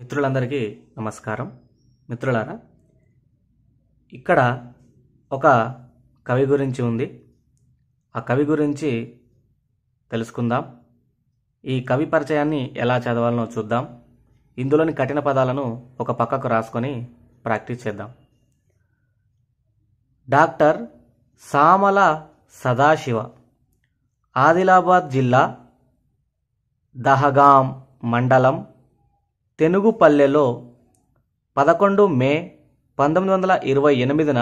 మిత్రులందరికీ నమస్కారం మిత్రులారా ఇక్కడ ఒక కవి గురించి ఉంది ఆ కవి గురించి తెలుసుకుందాం ఈ కవి పరిచయాన్ని ఎలా చదవాలనో చూద్దాం ఇందులోని కఠిన పదాలను ఒక పక్కకు రాసుకొని ప్రాక్టీస్ చేద్దాం డాక్టర్ సామల సదాశివ ఆదిలాబాద్ జిల్లా దహగాం మండలం తెనుగుపల్లెలో పదకొండు మే పంతొమ్మిది వందల ఇరవై ఎనిమిదిన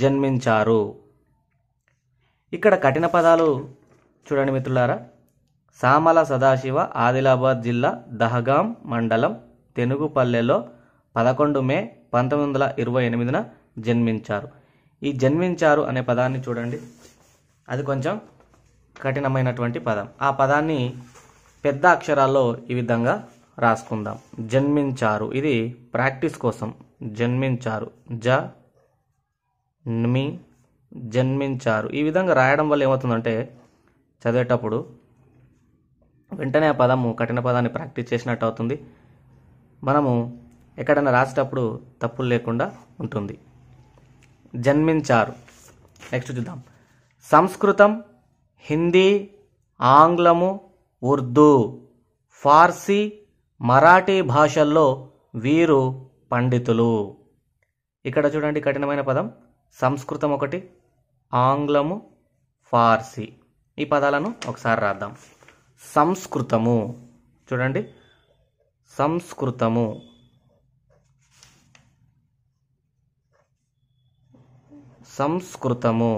జన్మించారు ఇక్కడ కఠిన పదాలు చూడండి మిత్రులారా సామల సదాశివ ఆదిలాబాద్ జిల్లా దహగాం మండలం తెనుగుపల్లెలో పదకొండు మే పంతొమ్మిది వందల ఇరవై ఎనిమిదిన జన్మించారు ఈ జన్మించారు అనే పదాన్ని చూడండి అది కొంచెం కఠినమైనటువంటి పదం ఆ పదాన్ని పెద్ద అక్షరాల్లో ఈ విధంగా రాసుకుందాం జన్మించారు ఇది ప్రాక్టీస్ కోసం జన్మించారు జ మీ జన్మించారు ఈ విధంగా రాయడం వల్ల ఏమవుతుందంటే చదివేటప్పుడు వెంటనే ఆ పదము కఠిన పదాన్ని ప్రాక్టీస్ చేసినట్టు అవుతుంది మనము ఎక్కడైనా రాసేటప్పుడు తప్పులు లేకుండా ఉంటుంది జన్మించారు నెక్స్ట్ చూద్దాం సంస్కృతం హిందీ ఆంగ్లము ఉర్దూ ఫార్సీ మరాఠీ భాషల్లో వీరు పండితులు ఇక్కడ చూడండి కఠినమైన పదం సంస్కృతం ఒకటి ఆంగ్లము ఫార్సీ ఈ పదాలను ఒకసారి రాద్దాం సంస్కృతము చూడండి సంస్కృతము సంస్కృతము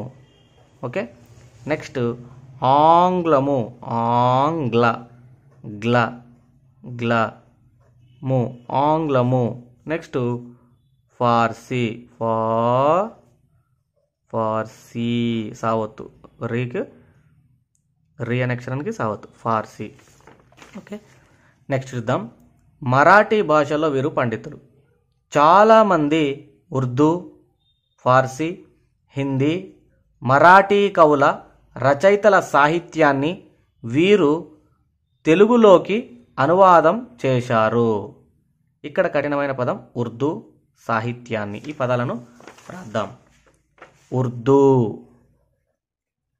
ఓకే నెక్స్ట్ ఆంగ్లము ఆంగ్ల గ్ల గ్లము ఆంగ్లము నెక్స్ట్ ఫార్సీ ఫా ఫార్సీ సావత్తు రీకి రీ అనే సావత్తు ఫార్సీ ఓకే నెక్స్ట్ చూద్దాం మరాఠీ భాషలో వీరు పండితులు చాలామంది ఉర్దూ ఫార్సీ హిందీ మరాఠీ కవుల రచయితల సాహిత్యాన్ని వీరు తెలుగులోకి అనువాదం చేశారు ఇక్కడ కఠినమైన పదం ఉర్దూ సాహిత్యాన్ని ఈ పదాలను రాద్దాం ఉర్దూ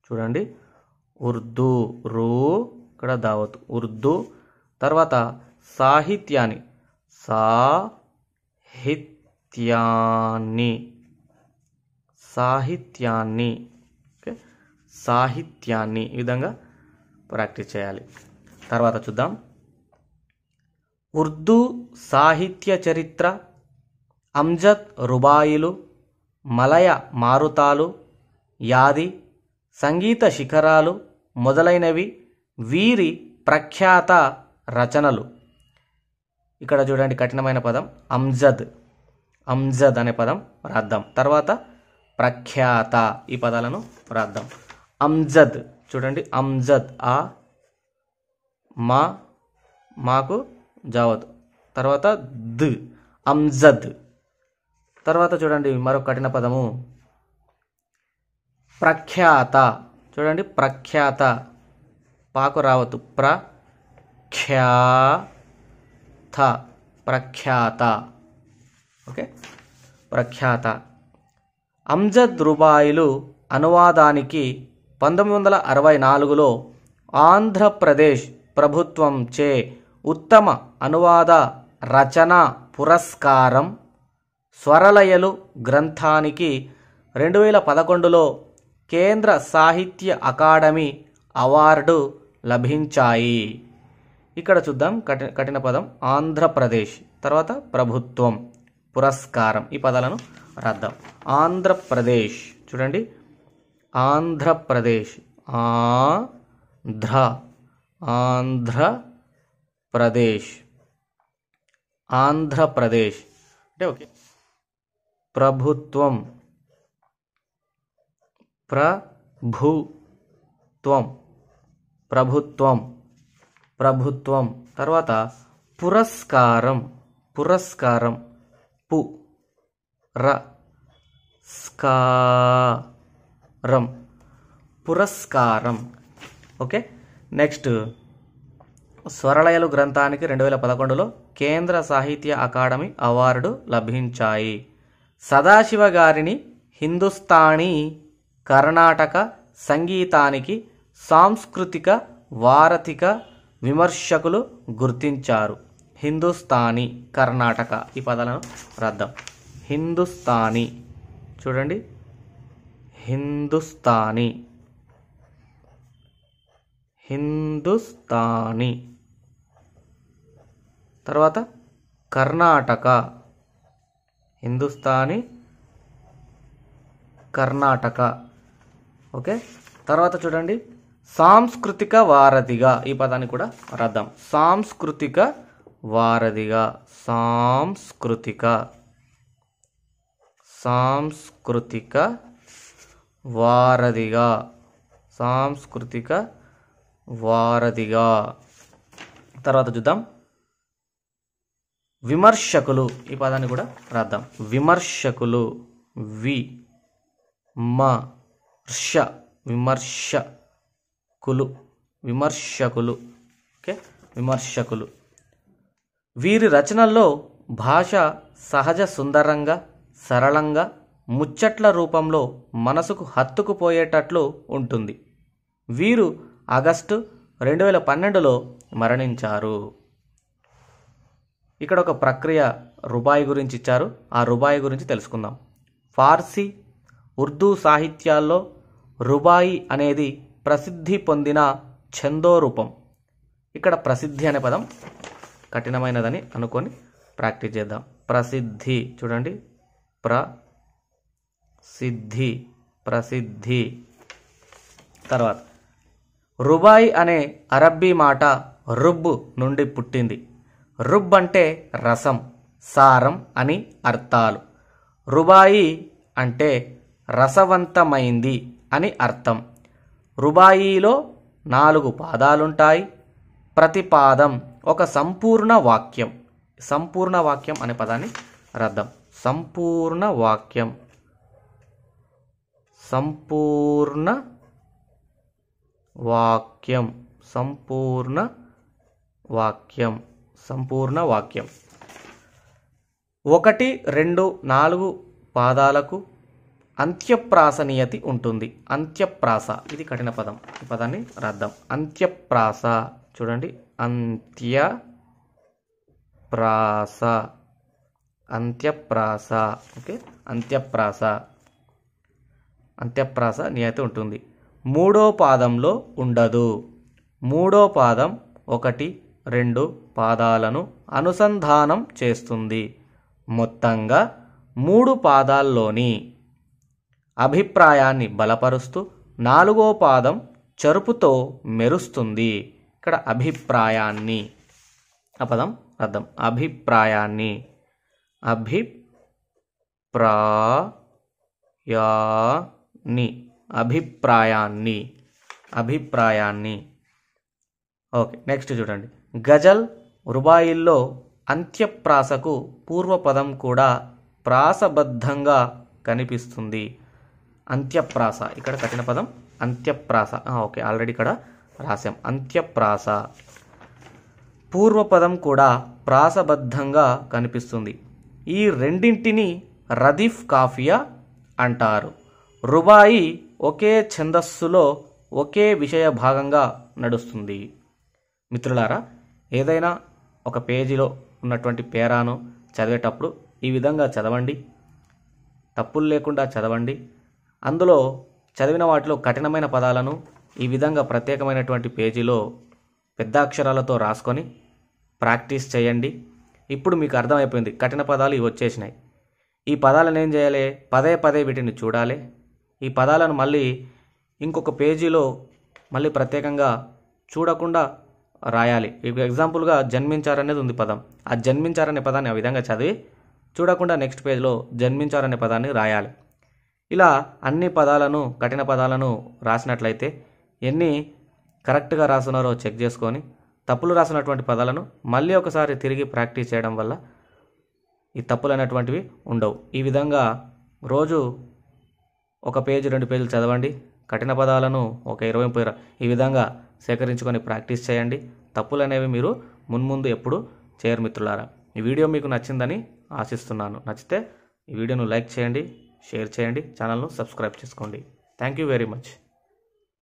చూడండి ఉర్దూ రూ ఇక్కడ దావత్ ఉర్దూ తర్వాత సాహిత్యాన్ని సాహిత్యాన్ని సాహిత్యాన్ని ఓకే సాహిత్యాన్ని ఈ విధంగా ప్రాక్టీస్ చేయాలి తర్వాత చూద్దాం ఉర్దూ సాహిత్య చరిత్ర అమ్జద్ రుబాయిలు మలయ మారుతాలు యాది సంగీత శిఖరాలు మొదలైనవి వీరి ప్రఖ్యాత రచనలు ఇక్కడ చూడండి కఠినమైన పదం అంజద్ అంజద్ అనే పదం రాద్దాం తర్వాత ప్రఖ్యాత ఈ పదాలను రాద్దాం అంజద్ చూడండి అంజద్ ఆ మా మాకు జావత్ తర్వాత ద్ అంజద్ తర్వాత చూడండి మరో కఠిన పదము ప్రఖ్యాత చూడండి ప్రఖ్యాత పాకు రావద్దు ప్రఖ్యాత ప్రఖ్యాత ఓకే ప్రఖ్యాత అంజద్ రూబాయిలు అనువాదానికి పంతొమ్మిది వందల అరవై నాలుగులో ఆంధ్రప్రదేశ్ ప్రభుత్వంచే ఉత్తమ అనువాద రచన పురస్కారం స్వరలయలు గ్రంథానికి రెండు వేల పదకొండులో కేంద్ర సాహిత్య అకాడమీ అవార్డు లభించాయి ఇక్కడ చూద్దాం కఠి కఠిన పదం ఆంధ్రప్రదేశ్ తర్వాత ప్రభుత్వం పురస్కారం ఈ పదాలను రాద్దాం ఆంధ్రప్రదేశ్ చూడండి ఆంధ్రప్రదేశ్ ఆంధ్ర ఆంధ్ర प्रदेश आंध्र प्रदेश अटे ओके प्रभुत्व प्रभुत्व प्रभुत्व प्रभुत्व तरवा पुरस्कार पुरस्कार पु रम पुरस्कार ओके नेक्स्ट స్వరలయలు గ్రంథానికి రెండు వేల పదకొండులో కేంద్ర సాహిత్య అకాడమీ అవార్డు లభించాయి సదాశివ గారిని హిందుస్థానీ కర్ణాటక సంగీతానికి సాంస్కృతిక వారతిక విమర్శకులు గుర్తించారు హిందుస్థానీ కర్ణాటక ఈ పదాలను రద్దాం హిందుస్థానీ చూడండి హిందుస్థానీ హిందుస్థాని తర్వాత కర్ణాటక హిందుస్థాని కర్ణాటక ఓకే తర్వాత చూడండి సాంస్కృతిక వారధిగా ఈ పదాన్ని కూడా రాద్దాం సాంస్కృతిక వారధిగా సాంస్కృతిక సాంస్కృతిక వారధిగా సాంస్కృతిక వారధిగా తర్వాత చూద్దాం విమర్శకులు ఈ పదాన్ని కూడా రాద్దాం విమర్శకులు వి మ ర్ష విమర్శకులు విమర్శకులు ఓకే విమర్శకులు వీరి రచనల్లో భాష సహజ సుందరంగా సరళంగా ముచ్చట్ల రూపంలో మనసుకు హత్తుకుపోయేటట్లు ఉంటుంది వీరు ఆగస్టు రెండు వేల పన్నెండులో మరణించారు ఇక్కడ ఒక ప్రక్రియ రుబాయి గురించి ఇచ్చారు ఆ రుబాయి గురించి తెలుసుకుందాం ఫార్సీ ఉర్దూ సాహిత్యాల్లో రుబాయి అనేది ప్రసిద్ధి పొందిన ఛందో రూపం ఇక్కడ ప్రసిద్ధి అనే పదం కఠినమైనదని అనుకొని ప్రాక్టీస్ చేద్దాం ప్రసిద్ధి చూడండి ప్ర సిద్ధి ప్రసిద్ధి తర్వాత రుబాయి అనే అరబ్బీ మాట రుబ్ నుండి పుట్టింది రుబ్ అంటే రసం సారం అని అర్థాలు రుబాయి అంటే రసవంతమైంది అని అర్థం రుబాయిలో నాలుగు పాదాలుంటాయి ప్రతి పాదం ఒక సంపూర్ణ వాక్యం సంపూర్ణ వాక్యం అనే పదాన్ని రద్దం సంపూర్ణ వాక్యం సంపూర్ణ వాక్యం సంపూర్ణ వాక్యం సంపూర్ణ వాక్యం ఒకటి రెండు నాలుగు పాదాలకు అంత్యప్రాసనీయతి ఉంటుంది అంత్యప్రాస ఇది కఠిన పదం ఈ పదాన్ని రాద్దాం అంత్యప్రాస చూడండి అంత్య ప్రాస అంత్యప్రాస ఓకే అంత్యప్రాస అంత్యప్రాస నియతి ఉంటుంది మూడో పాదంలో ఉండదు మూడో పాదం ఒకటి రెండు పాదాలను అనుసంధానం చేస్తుంది మొత్తంగా మూడు పాదాల్లోని అభిప్రాయాన్ని బలపరుస్తూ నాలుగో పాదం చరుపుతో మెరుస్తుంది ఇక్కడ అభిప్రాయాన్ని అపదం అర్థం అభిప్రాయాన్ని అభిప్రాయాన్ని అభిప్రాయాన్ని అభిప్రాయాన్ని ఓకే నెక్స్ట్ చూడండి గజల్ రుబాయిల్లో అంత్యప్రాసకు పూర్వపదం కూడా ప్రాసబద్ధంగా కనిపిస్తుంది అంత్యప్రాస ఇక్కడ కఠిన పదం అంత్యప్రాస ఓకే ఆల్రెడీ ఇక్కడ రాశాం అంత్యప్రాస పూర్వపదం కూడా ప్రాసబద్ధంగా కనిపిస్తుంది ఈ రెండింటిని రదీఫ్ కాఫియా అంటారు రుబాయి ఒకే ఛందస్సులో ఒకే విషయ భాగంగా నడుస్తుంది మిత్రులారా ఏదైనా ఒక పేజీలో ఉన్నటువంటి పేరాను చదివేటప్పుడు ఈ విధంగా చదవండి తప్పులు లేకుండా చదవండి అందులో చదివిన వాటిలో కఠినమైన పదాలను ఈ విధంగా ప్రత్యేకమైనటువంటి పేజీలో పెద్ద అక్షరాలతో రాసుకొని ప్రాక్టీస్ చేయండి ఇప్పుడు మీకు అర్థమైపోయింది కఠిన పదాలు ఇవి వచ్చేసినాయి ఈ పదాలను ఏం చేయాలి పదే పదే వీటిని చూడాలి ఈ పదాలను మళ్ళీ ఇంకొక పేజీలో మళ్ళీ ప్రత్యేకంగా చూడకుండా రాయాలి ఇప్పుడు ఎగ్జాంపుల్గా జన్మించారనేది ఉంది పదం ఆ జన్మించారనే పదాన్ని ఆ విధంగా చదివి చూడకుండా నెక్స్ట్ పేజ్లో జన్మించారనే పదాన్ని రాయాలి ఇలా అన్ని పదాలను కఠిన పదాలను రాసినట్లయితే ఎన్ని కరెక్ట్గా రాస్తున్నారో చెక్ చేసుకొని తప్పులు రాసినటువంటి పదాలను మళ్ళీ ఒకసారి తిరిగి ప్రాక్టీస్ చేయడం వల్ల ఈ తప్పులు అనేటువంటివి ఉండవు ఈ విధంగా రోజు ఒక పేజ్ రెండు పేజీలు చదవండి కఠిన పదాలను ఒక ఇరవై ముప్పై ఈ విధంగా సేకరించుకొని ప్రాక్టీస్ చేయండి తప్పులు అనేవి మీరు మున్ముందు ఎప్పుడు చేయరు మిత్రులారా ఈ వీడియో మీకు నచ్చిందని ఆశిస్తున్నాను నచ్చితే ఈ వీడియోను లైక్ చేయండి షేర్ చేయండి ఛానల్ను సబ్స్క్రైబ్ చేసుకోండి థ్యాంక్ యూ వెరీ మచ్